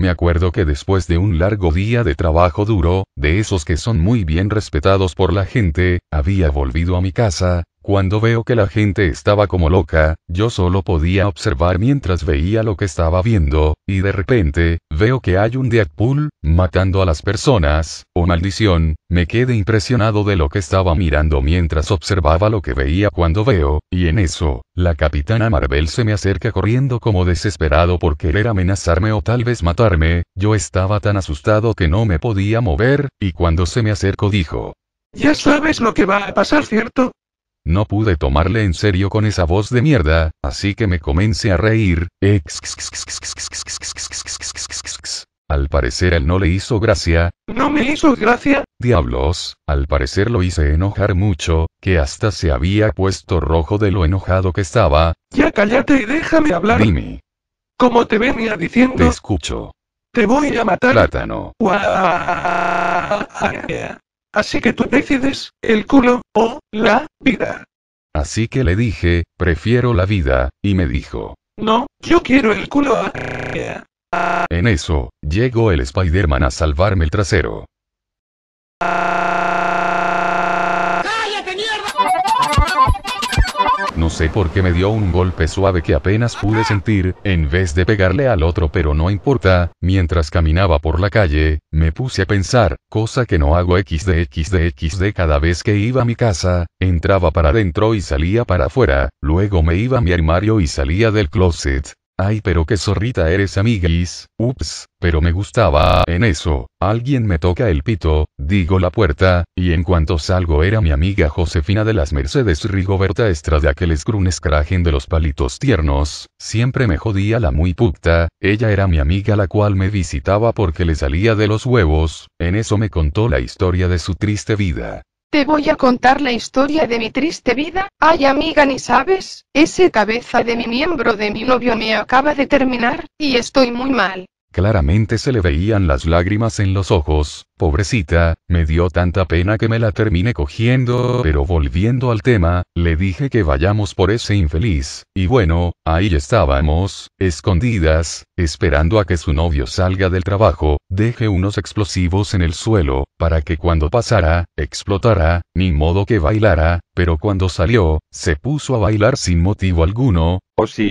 Me acuerdo que después de un largo día de trabajo duro, de esos que son muy bien respetados por la gente, había volvido a mi casa, cuando veo que la gente estaba como loca, yo solo podía observar mientras veía lo que estaba viendo, y de repente, veo que hay un Deadpool, matando a las personas, o maldición, me quedé impresionado de lo que estaba mirando mientras observaba lo que veía cuando veo, y en eso, la capitana Marvel se me acerca corriendo como desesperado por querer amenazarme o tal vez matarme, yo estaba tan asustado que no me podía mover, y cuando se me acercó dijo, ya sabes lo que va a pasar, ¿cierto? No pude tomarle en serio con esa voz de mierda, así que me comencé a reír. Al parecer él no le hizo gracia. ¿No me hizo gracia? Diablos, al parecer lo hice enojar mucho, que hasta se había puesto rojo de lo enojado que estaba. Ya cállate y déjame hablar. Dime. ¿Cómo te venía diciendo. Te escucho. Te voy a matar. Plátano. Así que tú decides, el culo, o, la, vida. Así que le dije, prefiero la vida, y me dijo. No, yo quiero el culo. En eso, llegó el Spider-Man a salvarme el trasero. porque me dio un golpe suave que apenas pude sentir, en vez de pegarle al otro pero no importa, mientras caminaba por la calle, me puse a pensar, cosa que no hago xd xd cada vez que iba a mi casa, entraba para adentro y salía para afuera, luego me iba a mi armario y salía del closet, Ay, pero qué zorrita eres, amiguis. Ups, pero me gustaba. En eso, alguien me toca el pito, digo la puerta, y en cuanto salgo era mi amiga Josefina de las Mercedes Rigoberta Estrada que les crajen de los palitos tiernos. Siempre me jodía la muy puta. Ella era mi amiga la cual me visitaba porque le salía de los huevos. En eso me contó la historia de su triste vida. Te voy a contar la historia de mi triste vida. Ay amiga, ni sabes, ese cabeza de mi miembro de mi novio me acaba de terminar, y estoy muy mal. Claramente se le veían las lágrimas en los ojos, Pobrecita, me dio tanta pena que me la terminé cogiendo, pero volviendo al tema, le dije que vayamos por ese infeliz, y bueno, ahí estábamos, escondidas, esperando a que su novio salga del trabajo, deje unos explosivos en el suelo, para que cuando pasara, explotara, ni modo que bailara, pero cuando salió, se puso a bailar sin motivo alguno, Oh sí,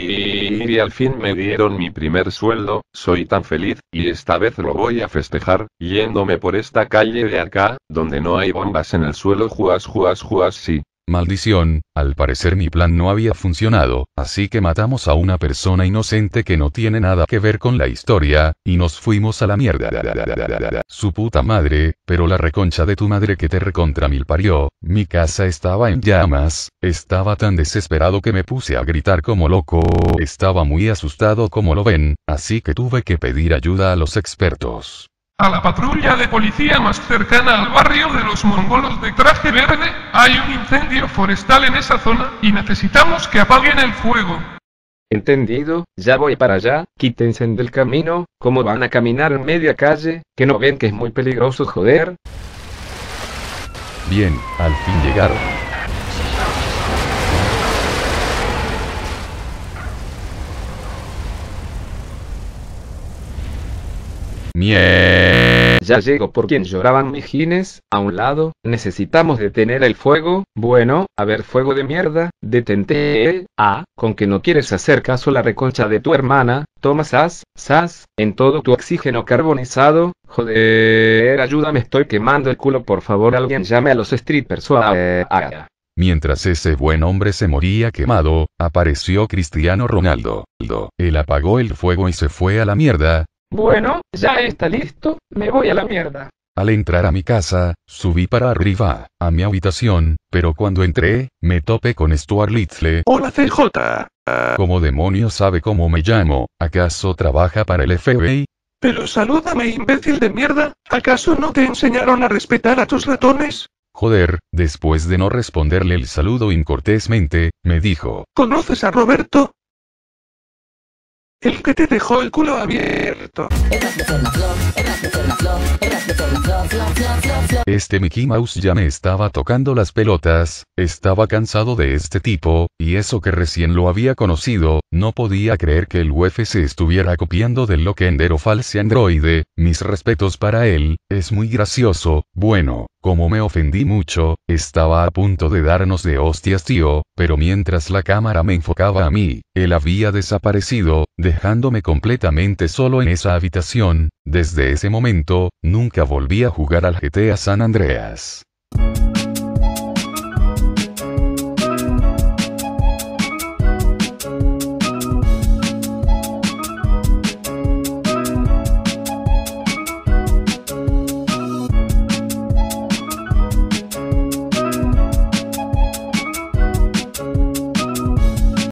y al fin me dieron mi primer sueldo, soy tan feliz, y esta vez lo voy a festejar, yéndome por esta calle de acá, donde no hay bombas en el suelo, juas, juas, juas, sí. Maldición, al parecer mi plan no había funcionado, así que matamos a una persona inocente que no tiene nada que ver con la historia, y nos fuimos a la mierda. Su puta madre, pero la reconcha de tu madre que te recontra mil parió, mi casa estaba en llamas, estaba tan desesperado que me puse a gritar como loco, estaba muy asustado como lo ven, así que tuve que pedir ayuda a los expertos. A la patrulla de policía más cercana al barrio de los mongolos de traje verde, hay un incendio forestal en esa zona, y necesitamos que apaguen el fuego. Entendido, ya voy para allá, quítense del camino, ¿cómo van a caminar en media calle? ¿Que no ven que es muy peligroso joder? Bien, al fin llegaron. Mie ya llego por quien lloraban Mijines, a un lado, necesitamos detener el fuego, bueno, a ver fuego de mierda, detente, ah, con que no quieres hacer caso la reconcha de tu hermana, toma sas, sas, en todo tu oxígeno carbonizado, joder, ayúdame estoy quemando el culo por favor alguien llame a los strippers eh, Mientras ese buen hombre se moría quemado, apareció Cristiano Ronaldo. Él apagó el fuego y se fue a la mierda, bueno, ya está listo, me voy a la mierda. Al entrar a mi casa, subí para arriba, a mi habitación, pero cuando entré, me topé con Stuart Litzle. Hola CJ. ¿Cómo demonio sabe cómo me llamo? ¿Acaso trabaja para el FBI? Pero salúdame imbécil de mierda, ¿acaso no te enseñaron a respetar a tus ratones? Joder, después de no responderle el saludo incortésmente, me dijo. ¿Conoces a Roberto? el que te dejó el culo abierto. Eras de formación, eras de formación, este Mickey Mouse ya me estaba tocando las pelotas, estaba cansado de este tipo, y eso que recién lo había conocido, no podía creer que el se estuviera copiando del loquendero false androide, mis respetos para él, es muy gracioso, bueno, como me ofendí mucho, estaba a punto de darnos de hostias tío, pero mientras la cámara me enfocaba a mí, él había desaparecido, dejándome completamente solo en esa habitación, desde ese momento, nunca volví a jugar al GTA San Andreas.